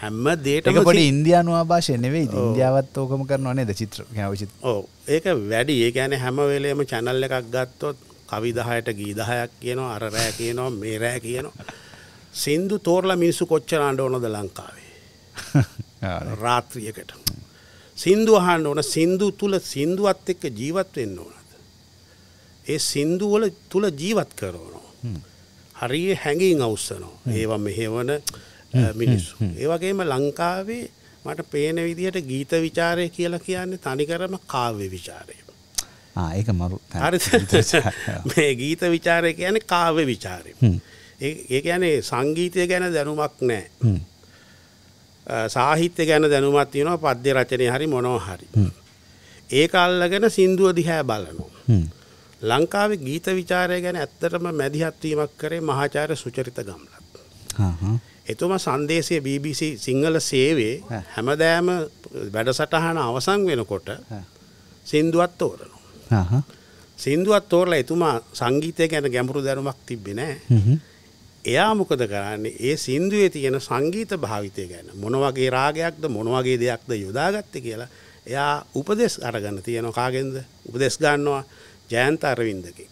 Speaker 2: හැම දේට පොට
Speaker 1: ඉන්දයාන ආභාෂය නෙවෙයි ඉන්දියාවත් ඕකම කරන නේද චිත්‍ර
Speaker 2: ඕ ඒක වැඩි ඒ ගැන හැමවෙලේම චැනල් එකක් ගත්තොත් කවිදහයට ගීදහයක් කියනවා අරරෑ කියනවා මේ රෑ කියනවා. සින්දු තෝරලා මිනිස්සු කොච්චරාන්ඩ ඕනොද ලංකාවේ රාත්‍රියකට. සින්දු අහන්න ඕන සින්දු තුළ සින්දුවත් එක්ක ජීවත් වෙන්න ඕන ඒ සින්දුවල තුළ ජීවත් කරනවා. හරිය හැඟින් අවස්සනෝ ඒවා මෙහෙවන මිනිස්සු. ඒවගේම ලංකාවේ මට පේන විදිහට ගීත විචාරය කියලා කියන්නේ තනිකරම කාව්‍ය විචාරය. ඒක මරු මේ ගීත විචාරය කියන කාව්‍ය විචාරය. ඒ ඇනේ සංගීතය ගැන දැනුමක් නෑ. සාහිත්‍ය ගැන දැනුමත් තියෙනවා පද්‍ය රචනය හරි මොනෝ හරි. ඒ අල්ලගෙන සින්දුව දිහැ
Speaker 3: බලනවා.
Speaker 2: ලංකාවේ ගීත විචාරය ගැන ඇත්තටම මැදිහත්වීමක් කරේ මහාචාර්ය සුචරිත
Speaker 3: ගම්ලත්.
Speaker 2: එතුම සංදේශය BBC සිංහල සේවේ හැමදෑම වැඩසටහන අවසන් වෙනකොට සින්දුවත්
Speaker 3: තෝරනවා.
Speaker 2: සින්දුවත් තෝරලා එතුමා සංගීතය ගැන ගැඹුරු දැනුමක් තිබෙනෑ. එයා මොකද කරන්නේ ඒ සින්දුවේ තියෙන සංගීත භාවිතය ගැන මොනවගේ රාගයක්ද මොනවගේ දෙයක්ද යොදාගත්ත කියලා එයා උපදෙස් අරගන්න තියෙන කාගෙන්ද උපදෙස් ගන්නවා ජයන්ත අරවින්දකින්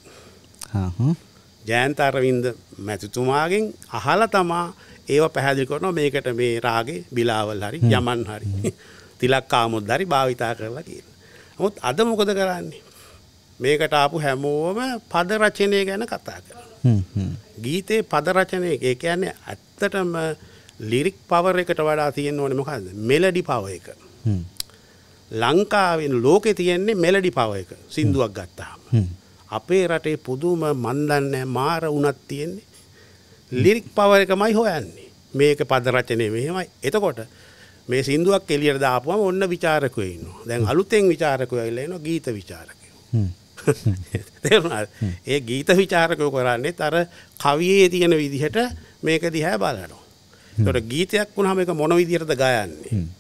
Speaker 2: ජයන්ත අරවින්ද මැතිතුමාගෙන් අහල තමා ඒව පැහැදිලි කරන මේකට මේ රාගේ බිලාවල් හරි යමන් හරි තිලක් කාමුත් දරි භාවිතා කරලා කියන මුත් අද මොකද කරන්නේ මේකට ආපු හැමෝම පද රචනය ගැන කතා කර ගීතයේ පද රචනය ඒ කියන්නේ ඇත්තටම ලිරික් පවර එකට වඩා තියෙන ඕන මොකද මෙලඩි පව එක ලංකාවෙන් ලෝකෙ තියෙන්නේ මෙලඩි පව එක සින්දුවක් ගත්තාම. අපේ රටේ පුදුම මන්දන්නෑ මාර වුණත් තියෙන්නේ. ලිරික් පව එකමයි හොයන්නේ. මේක පද රචනය මෙහෙමයි. එතකොට මේ සින්දුවක් එලියට දාපුවම ඔන්න ਵਿਚාරකයෝ ඉන්නවා. දැන් අලුතෙන් විචාරකයෝ ඇවිල්ලා එනවා ගීත විචාරකයෝ. තේරුණාද? ඒ ගීත විචාරකයෝ කරන්නේ අර කවියේ තියෙන විදිහට මේක දිහා බලනවා. ඒතකොට ගීතයක් වුණාම ඒක මොන විදිහටද ගයන්නේ?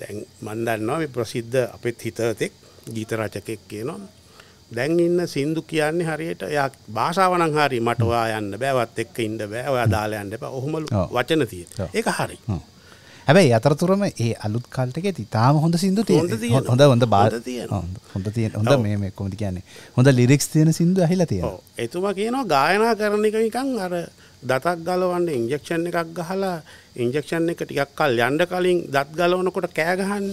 Speaker 2: දැන් මන් දන්නවා මේ ප්‍රසිද්ධ අපෙත් හිතතෙක් ගීත රචකෙක් කියනවා දැන් ඉන්න සින්දු කියන්නේ හරියට එයා භාෂාව නම් හරිය මට ඔයා යන්න බෑ වත් එක්ක ඉන්න බෑ ඔයා දාලා යන්න එපා ඔහොම වචන තියෙන. ඒක හරි.
Speaker 1: හැබැයි අතරතුරම ඒ අලුත් කල්ටක ඉතාම හොඳ සිදු තිය හොඳ හොඳ බා හොඳ තිය හොඳ මේ කොමති කියන්නේ හොඳ ලිරික්ස් තියෙන සිදු ඇහිලා තිය
Speaker 2: එතුම කියනවා ගායනා කරන එක නිකං අර දතක් ගලවන්න ඉංජෙක්ෂන් එකක් ගහලා ඉංජෙක්ෂන් එක ටිකක් කල් යන්ඩ කලින් දත් ගලවනකොට කෑගහන්න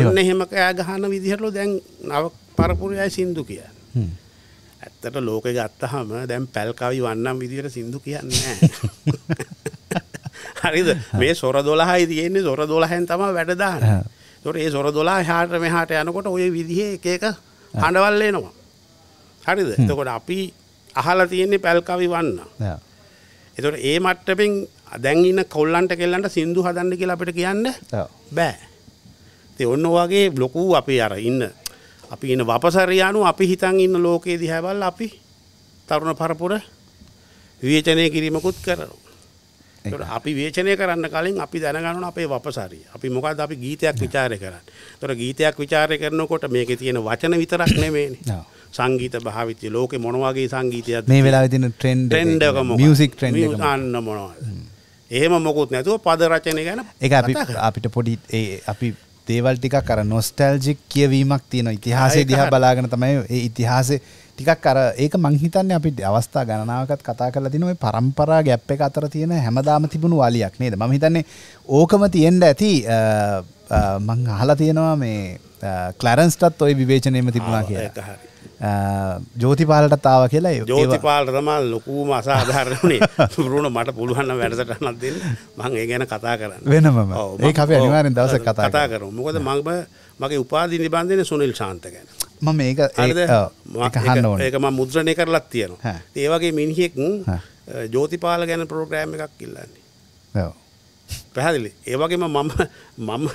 Speaker 2: අන්න එහෙම කෑගහන විදිහටලු දැන් නව පරපුරයයි සින්දු කියන්න ඇත්තට ලෝක ගත්තහම දැම් පැල්කවි වන්නම් විදිහට සිින්දු කියන්න හරිද මේ සොර දොලහයි තියෙන්නේ සොර දොලහැන් තම වැඩදාන තොට ඒ සොර දොලා හාට මෙහාට යනකොට ඔය විදිහ එකක හඬවල්ලේනවා හරිද එතකොට අපි අහලා තියෙන්නේ පැල්කවි වන්න එතොට ඒ මට්ටපෙන් දැන්ඉන්න කොල්ලන්ට කෙල්ලන්ට සිින්දු හදන්න කියලා අපට කියන්න බෑ ති ඔන්න වගේ බ්ලොකූ අපි අර ඉන්න අපි ඉන්න වපසරයානු අපි හිතන් ඉන්න ලෝකයේ දිහැබල් අපි තරුණ පරපුර වියචනය කිරීමකුත් කරනවා අපි වේචනය කරන්න කලින් අපි දැනගන්න අපේ වපසාරී අපි මොකද අපි ගීතයක් විචාරය කරන්න තොර ගීතයක් විචාරය කරනකොට මේක තියෙන වචන විතරක් නෙමේනේ සංගීත භාවිතය ලෝක මොනවාගේ සංගීතයක් මේ
Speaker 1: වෙලා තින ට්‍රෙන්ඩ් ට්‍රෙන්ඩ්කම මියසික් ට්‍රෙන්ඩ්
Speaker 2: අන්න මොනවද එහෙම මොකුත් නැතුව පද රචනය ගැන ඒක අපි
Speaker 1: අපිට පොඩි ඒ අපි දේවල් ටිකක් අර නොස්ටැල්ජික් කියවීමක් තියෙන ඉතිහාසය දිහා බලාගෙන තමයි ඒ ඉතිහාසය ටිකක් අර ඒක මංහිතන්න අපි අවස්ථා ගණනාවකත් කතා කරලා තින ඔය පරම්පරා ගැප් එක අතර තියෙන හැමදාම තිබුණු වාලියක් නේද මම හිතන්නේ ඕකම තියෙන්ට ඇති මං අහලා තියෙනවා මේ කලරන්ස්ටත් ඔය විවේචනයම තිබුණා කියලා ජෝතිපාලට තාව කියලා ජෝතිපාලට
Speaker 2: තමල් ලොකූම අසාධාරණේ පුරුණ මට පුළුවන්න වැඩසට අනත් දෙන්න මං ඒ ගැන කතා කරන්න වෙනම ඒ අප අනිවාරෙන් දවස කතා කරු මොකද මංම මගේ උපාදි නිබන්ධන සුනිල් ශාන්ත ගැන
Speaker 1: ම මේක හන්න
Speaker 2: ඒකම මුද්‍රණය කරලත් තියෙනවා ඒවගේ මිනිහෙක් ජෝතිපාල ගැන ප්‍රෝග්‍රෑම් එකක් කිල්ලන්නේ පැහැදිලි ඒවගේම මම මම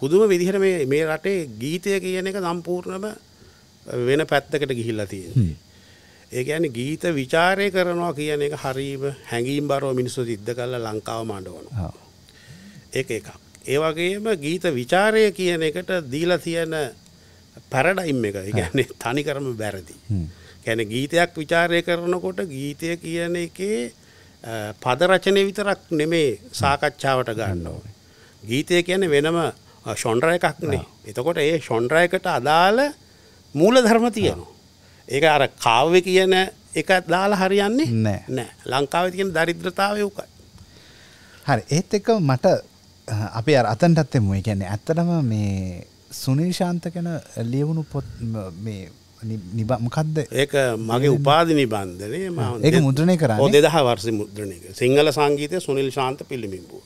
Speaker 2: පුදුම විදිහට මේ මේ රටේ ගීතය කියන එක සම්පූර්ණම වෙන පැත්තකට ගිහිල්ලා තියෙන ඒගැන ගීත විචාරය කරනවා කියන එක හරිම හැඟීම් බරෝ මිනිස්සු සිද්ධ කල්ල ලංකාව මණ්ඩවන ඒ එකක් ඒවගේම ගීත විචාරය කියන එකට දීලා තියෙන පැරඩයිම් එක ගැන තනි කරම බැරදි. ගැන ගීතයක් විචාරය කරනකොට ගීතය කියන එකේ පද රචනය විතරක් නෙමේ සාකච්ඡාවට ගන්න ඕන. ගීතය කියන වෙනම ෂොන්ඩ්‍ර එකක්නේ එතකොට ඒ ෂොන්ඩ්‍රයකට අදාළ මූල ධර්ම තියනවා. ඒක අර කාව්‍ය කියන එක දාලා හරියන්නේ නෑ ලංකාව තියෙන දරිද්‍රතාවය උකයි.
Speaker 1: හරි ඒත් එක මට අපි අතන්ටත් එමු කියන්නේ ඇත්තටම මේ සුනිල්ශාන්ත කැන ලියවුණු පොත් මේ නිබමකක්ද ඒක මගේ උපාදි
Speaker 2: නිබන්ධනය ඒක මුද්‍රණය කර දෙදහ වර්ස මුද්‍රණයක සිංහල සංගීතය සුනිල් ශාන්ත පිල්ලිමින්බූ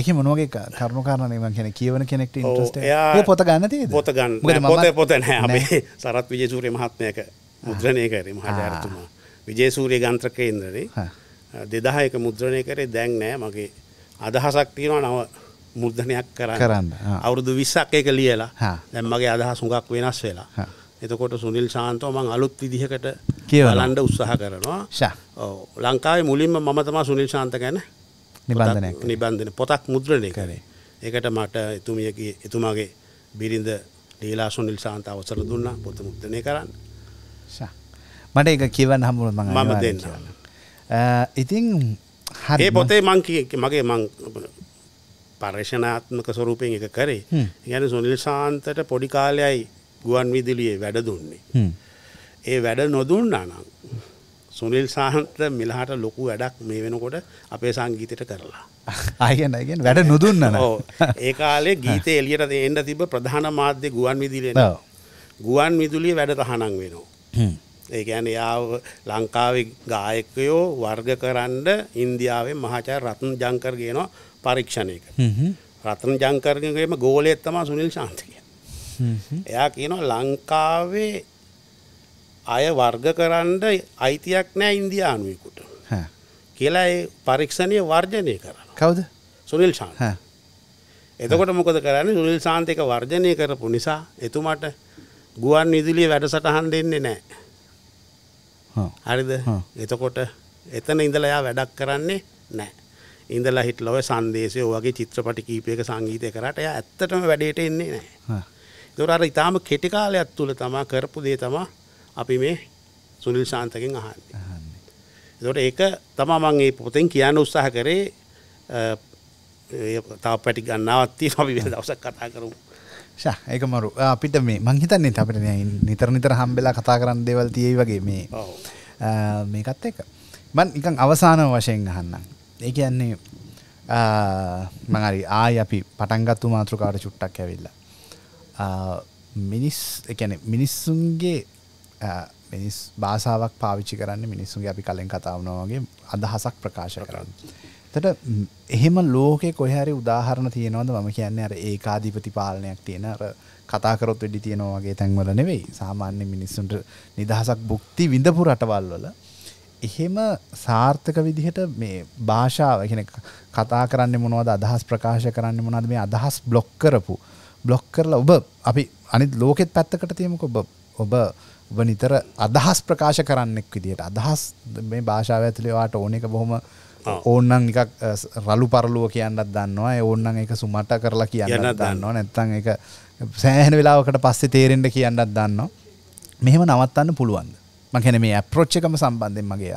Speaker 1: එක මොනවගේ කරුණු කාරණය මං කියන කියවන කෙනෙක්ට ඉන්ට්‍රස්ට පොත ගන්න තිය
Speaker 2: පොත ගන්න පොත පොත නෑ සරත් විජේසූරය මහත්මයක මුද්‍රණය කරේ මහජාරතුමා විජේසූරය ගන්ත්‍රක ඉන්දරේ දෙදහයක මුද්‍රණය කරේ දැන් නෑ මගේ අදහසක් තියෙනවා නව මුර්ධනයක් කරන්න අවුරුදු විස්සක් එක ලියලා දැම්මගේ අදහ සුඟක් වෙනස් වෙලා එතකොට සුනිල් ශාන්තෝ මං අලුත් විදිහකට කියවලන්ඩ උත්සාහ කරනවා ලංකාවේ මුලින්ම මම තමා සුනිල් ශාන්ත ගැන නිබන්ධන නිබන්ධන පොතක් මුද්‍රණය කරේ ඒකට මට එතුමියගේ එතුමාගේ බිරිඳ ලීලා සුනිල් ශාන්ත අවසර දුන්න පොත මුද්‍රණය කරන්න
Speaker 1: මට එක කියවන්න හමුුව මම දෙන්න ඉතින් හරි පොතේ මං
Speaker 2: මගේ මං පර්ේෂණාත්මක ස්වරූපයෙන් එක කරේ ගැන සුනිල් සාන්තට පොඩි කාලයයි ගුවන් විදිලියේ වැඩ දුන්නේ. ඒ වැඩ නොදුන්නා නම් සුනිල් සාහන්ත මිලහට ලොකු වැඩක් මේ වෙනකොට අපේ සංගීතයට කරලා.
Speaker 1: අයගෙනගෙන් වැඩ නොදුන්න
Speaker 2: ඒ කාලේ ගීත එලියට එන්න තිබ ප්‍රධාන මාධ්‍ය ගුවන් විදිලෙන ගුවන් විදුලිය වැඩ තහනං වෙනවා. ඒකැන යාව ලංකාවේ ගායකයෝ වර්ග කරන්ඩ ඉන්දියාවේ මහචා රත්න් ජංකරගේනවා පරීක්ෂණයක රතන ජංකරගේම ගෝලයත් තමා සුනිල් ශාන්තික එයා කියනවා ලංකාවේ අය වර්ග කරන්න අයිතියක් නෑ ඉන්දියානුවෙකුට කියලා පරීක්ෂණය වර්ජනය කර කවද සුනිල් ශාන් එතකොට මොකද කරන්න සුනිල් ශාන්තික වර්ජනය කරපු නිසා එතුමට ගුවන් විදුලිය වැඩසටහන් දෙන්නේ නෑ හරිද එතකොට එතන ඉඳලයා වැඩක් කරන්නේ නෑ ඉඳලා හිටලා ඔය සංදේශය ඔයගේ චිත්‍රපටි කීපයක සංගීතය කරාට එයා ඇත්තටම වැඩේට එන්නේ නැහැ. ඒතොර අර ඊටාම කෙටි කාලයක් තුල තමා කරපු දේ තමා අපි මේ සුනිල් ශාන්තගෙන් අහන්නේ. ඒතොර ඒක තමා මම මේ පොතෙන් කියන්න උත්සාහ කරේ තව පැටි ගන්නවත් තියෙනවා අපි වෙන දවසක් කතා කරමු.
Speaker 1: ෂා ඒක මරු අපිට මේ මං හිතන්නේ අපිට නිතර නිතර හම්බෙලා කතා කරන්න දේවල් තියෙයි වගේ මේ. ඔව්. මේකත් එක. මං නිකන් අවසාන වශයෙන් අහන්නම්. ඒ කියන්නේ මඟරි ආය අපි පටන්ගත්තු මාතෘකාට චුට්ටක් ඇවිල්ලා මිනිස් එකන මිනිස්සුන්ගේ මිනිස් භාසාාවක් පාවිච්චි කරන්න මිනිස්සුන්ගේ අපි කලෙන් කතාවනවාගේ අදහසක් ප්‍රකාශ කරන්න. තට එහෙම ලෝකෙ කොහැරි උදාහරණ තියෙනවද මම කියන්න අර ඒ ආධීපති පාලනයක් තියෙන අර කතාකරොත් වැඩි තියෙනවාගේ තැන්වල නෙවෙයි සාමාන්‍ය මිනිස්සුන්ට නිදහසක් බුක්ති විඳපු රටවල් වල එහෙම සාර්ථක විදිහට මේ භාෂාව කියන කතා කරන්න මොනවද අදහස් ප්‍රකාශ කරන්න මොනද මේ අදහස් බ්ලොක් කරපු බ්ලොක් කරලා ඔබ අපි අනිත් ලෝකෙත් පැත්තකට තියමක ඔබ ඔබ ඔබ නිතර අදහස් ප්‍රකාශ කරන්නෙක් විදිහට අදහස් මේ භාෂාව ඇතුළේ වාට ඕන එක බොහොම ඕන්නන් එකක් රලු පරලුව කියන්නත් දන්නවා ඕන්නන් එක සුමට කරලා කියන්න දන්නවා නැත්තං එක සෑහන වෙලාවකට පස්සේ තේරෙන්ට කියන්නත් දන්නවා මෙහෙම නවත්තන්න පුළුවන්ද මකැන මේ අප්‍රෝච්චකම සම්බන්ධෙන් මගේ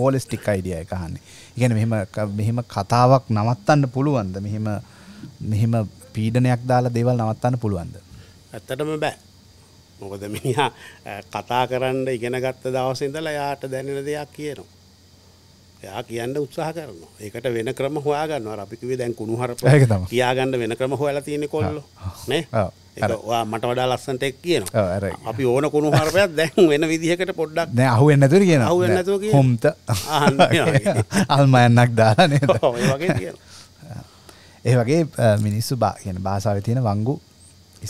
Speaker 1: ඕලස්ටික් අයිඩිය එකහන්නේ ඉගැන මෙම මෙහෙම කතාවක් නවත්තන්න පුළුවන්ද මෙහෙම මෙහෙම පීඩනයක් දාලා දේවල් නවත්තන්න පුළුවන්ද
Speaker 2: ඇත්තටම බෑ මොකද මෙයා කතා කරන්න ඉගෙන ගත්ත දවසින්දල යාට දැනෙන දෙයක් කියනවා එයා කියන්න උත්සාහ කරනවා. ඒකට වෙන ක්‍රම හොයාගන්නවා. අපි කිව්වේ දැන් කුණුහරුප කියාගන්න වෙන ක්‍රම හොයලා තියෙන්නේ කොල්ලෝ. නේ? ඔවා මට වඩා ලස්සන්ට එක් කියනවා. අපි ඕන කුණුහරුපයක් දැන් වෙන විදිහකට පොඩ්ඩක් නෑ අහුවෙන්නේ නැතුව කියනවා. අහුවෙන්නේ නැතුව කියනවා. හොම්ත අල්මයන්ක් දාලා නේද? ඔව් ඒ වගේ
Speaker 1: කියනවා. ඒ වගේ මිනිස්සු බා කියන භාෂාවේ තියෙන වංගු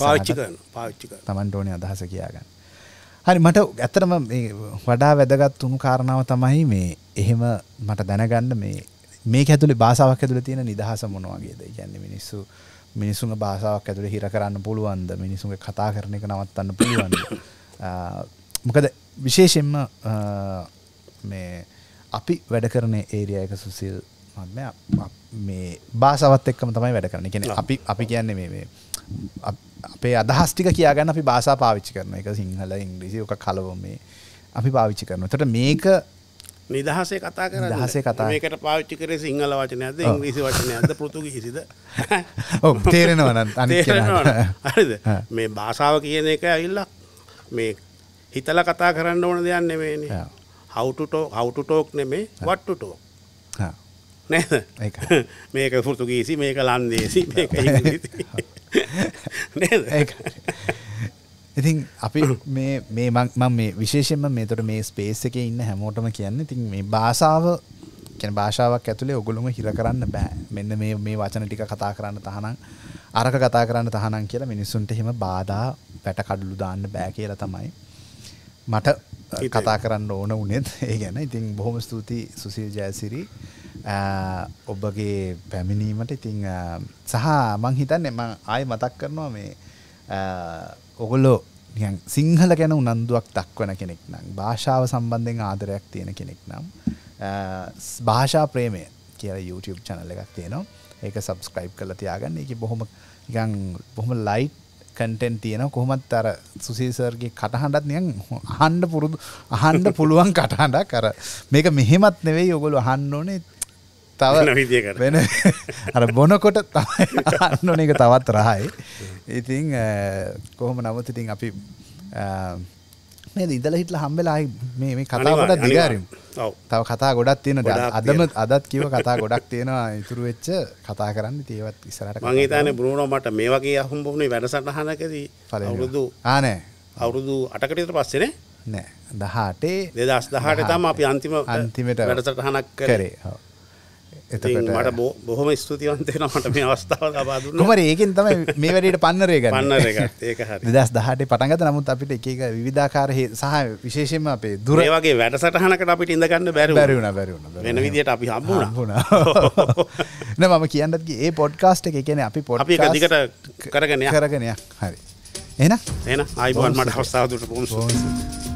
Speaker 1: පාවිච්චි කරනවා. පාවිච්චි කරනවා. Tamanට ඕනේ අදහස කියාගන්න. හරි මට ඇත්තටම වඩා වැදගත් උණු කාරණාව තමයි මේ එහෙම මට දැනගන්න මේ මේ ඇතුළි භාසාාවක් ඇතුළ තියෙන නිදහස මොනවාගේද ගැන්න මිනිස්සු මිනිසුන් භාසාාවක් ඇතුළ හිර කරන්න පුළුවන්ද මිනිසුන් කතා කරන එක නවත්තන්න පුළුවන් මොකද විශේෂෙන්ම මේ අපි වැඩ කරන ඒරිය එක සුසිල් මේ භාසාවත් එක්කම තමයි වැඩ කරන කෙන අපි අපි කියන්නේ මේ අපේ අදහස්ටික කියගන්න අපි භාසා පාවිච්චි කරන එක සිංහල ඉංග්‍රීසි ක කලව මේ අපි පාවිච්චි කරන තට මේක නිදහසේ
Speaker 2: කතා කර දහසේ කතා මේකට පාච්චි කරේ සිංහල වචනයද ඉංග්‍රීසි වචනයද පෘතුගීසිද තේරෙනවන හරිද මේ භාෂාව කියන එක ඇල්ල මේ හිතල කතා කරන්න ඕන දෙයන්න නෙමේන හවටුටෝ හවටුටෝක් නෙමේ වට්ටුටෝ නෑ මේක පෘතුගීසි මේක ලන්දේසි මේක නේද ඉතින් අපි
Speaker 1: මේ මේ මං මේ විශේෂෙන්ම මේ තොට මේ ස්පේස් එක ඉන්න හැමෝටම කියන්න ඉතින් මේ භාෂාව කැන භාෂාවක් ඇතුළේ ඔගොලුම හිර කරන්න බෑ මෙන්න මේ මේ වචන ටික කතා කරන්න තහනම් අරක කතා කරන්න තහනම් කියලා මිනිස්සුන්ට හෙම බාධා පැට කඩුලු දාන්න බෑ කියලා තමයි මට කතා කරන්න ඕන උනෙත් ඒ ගැන ඉතින් බොහොම ස්තුතියි සුසිල් ජයසිරි ඔබගේ පැමිණීමට ඉතිං සහ මං හිතන්න එම ආය මතක් කරනවා මේ ඔගොල්ලෝ සිංහල ගැන උනන්දුවක් දක්වන කෙනෙක් නම් භාෂාව සම්බන්ධෙන් ආදරයක් තියෙන කෙනෙක් නම් භාෂා ප්‍රේමය කියල YouTube චනල එකක් තියනවා ඒක සබස්ක්‍රයිබ් කල තියාගන්න එක බොහොම ගන් බොහොම ලයිට් කටෙන් තියෙන කොහොමත් අර සුසේසර්ගේ කටහඬත් නියන් අහන්ඩ පුරුදු අහන්ඩ පුළුවන් කටහඬ කර මේක මෙහෙමත් නෙවෙයි ඔගොලු අහන්න ඕනේ
Speaker 3: තව වෙන
Speaker 1: අර බොනකොට තන්න එක තවත් රහයි ඉතිං කොහොම නමුත් ඉතින් අපි මේ ඉදල හිටල හම්බෙලායි මේ කතාගොඩත් දිගාරම් තව කතා ගොඩක් තියෙන අදම අදත් කිව කතා ගොඩක් තියෙනවා ඉතුරු වෙච්ච කතා කරන්න තියවත් ඉසරට මගේ තන
Speaker 2: බරුණෝ මට මේ වගේ අහුම් බොහුණේ වැඩසටහනකදී අවුරුදු ආනෑ අවුරුදු අටකටතර පස්සෙන
Speaker 1: නෑ දහටේ
Speaker 2: දෙදස් දහට තම අපි අන්තිම අන්තිමට වැඩසටහනක් කරේ මට බොහොම ස්තුතිවන්තේන මට මේ අවස්ථාව ලබාද නොමර ඒකෙන්
Speaker 1: තම මේ වැඩට පන්නරේක පන්න දස් දහට පටන්ගත නමුත් අපිට එකක විධාකාරහ සහ විශේෂෙන් අපේ දුර
Speaker 2: වගේ වැඩ සටහනකට අපිට ඉඳගන්න බැරි බැරුණ බැරුණ වෙන විදිට අපි හම්බුණ හුණ
Speaker 1: මම කියන්නත් ඒ පොඩ්කාස්ට එක කියන
Speaker 2: අපි පොඩ් අපි දිකට
Speaker 1: කරගනය කරගනයක් හරි
Speaker 2: එන එන අයිබන් මට හස්සාදුට පුන් සෝසි.